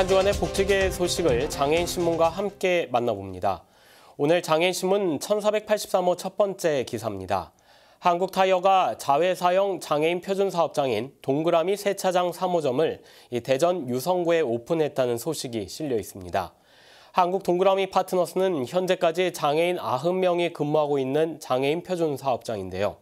한 주간의 복지계 소식을 장애인 신문과 함께 만나봅니다. 오늘 장애인 신문 1483호 첫 번째 기사입니다. 한국 타이어가 자회사형 장애인 표준 사업장인 동그라미 세차장 3호점을 대전 유성구에 오픈했다는 소식이 실려 있습니다. 한국 동그라미 파트너스는 현재까지 장애인 90명이 근무하고 있는 장애인 표준 사업장인데요.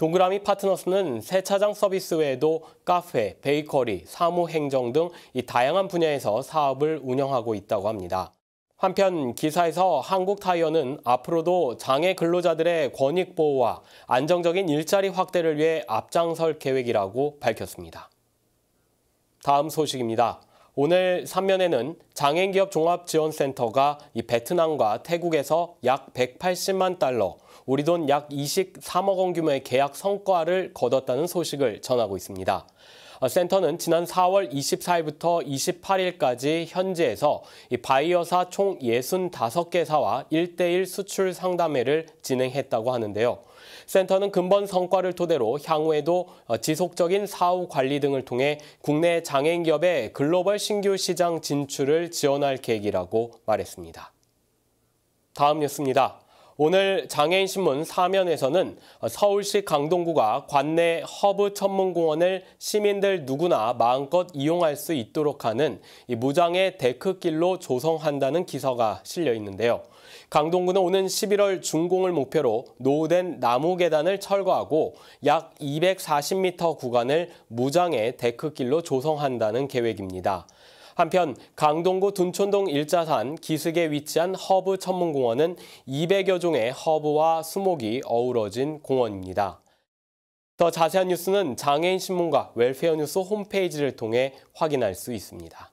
동그라미 파트너스는 세차장 서비스 외에도 카페, 베이커리, 사무행정 등이 다양한 분야에서 사업을 운영하고 있다고 합니다. 한편 기사에서 한국타이어는 앞으로도 장애 근로자들의 권익 보호와 안정적인 일자리 확대를 위해 앞장설 계획이라고 밝혔습니다. 다음 소식입니다. 오늘 3면에는 장애인기업 종합지원센터가 이 베트남과 태국에서 약 180만 달러, 우리 돈 약 23억 원 규모의 계약 성과를 거뒀다는 소식을 전하고 있습니다. 어, 센터는 지난 4월 24일부터 28일까지 현지에서 바이어사 총 65개사와 1대1 수출 상담회를 진행했다고 하는데요. 센터는 근본 성과를 토대로 향후에도 어, 지속적인 사후 관리 등을 통해 국내 장애인 기업의 글로벌 신규 시장 진출을 지원할 계획이라고 말했습니다. 다음 뉴스입니다. 오늘 장애인신문 사면에서는 서울시 강동구가 관내 허브 천문공원을 시민들 누구나 마음껏 이용할 수 있도록 하는 이 무장의 데크길로 조성한다는 기사가 실려 있는데요. 강동구는 오는 11월 준공을 목표로 노후된 나무 계단을 철거하고 약 240m 구간을 무장의 데크길로 조성한다는 계획입니다. 한편 강동구 둔촌동 일자산 기슭에 위치한 허브 천문공원은 200여 종의 허브와 수목이 어우러진 공원입니다. 더 자세한 뉴스는 장애인신문과 웰페어뉴스 홈페이지를 통해 확인할 수 있습니다.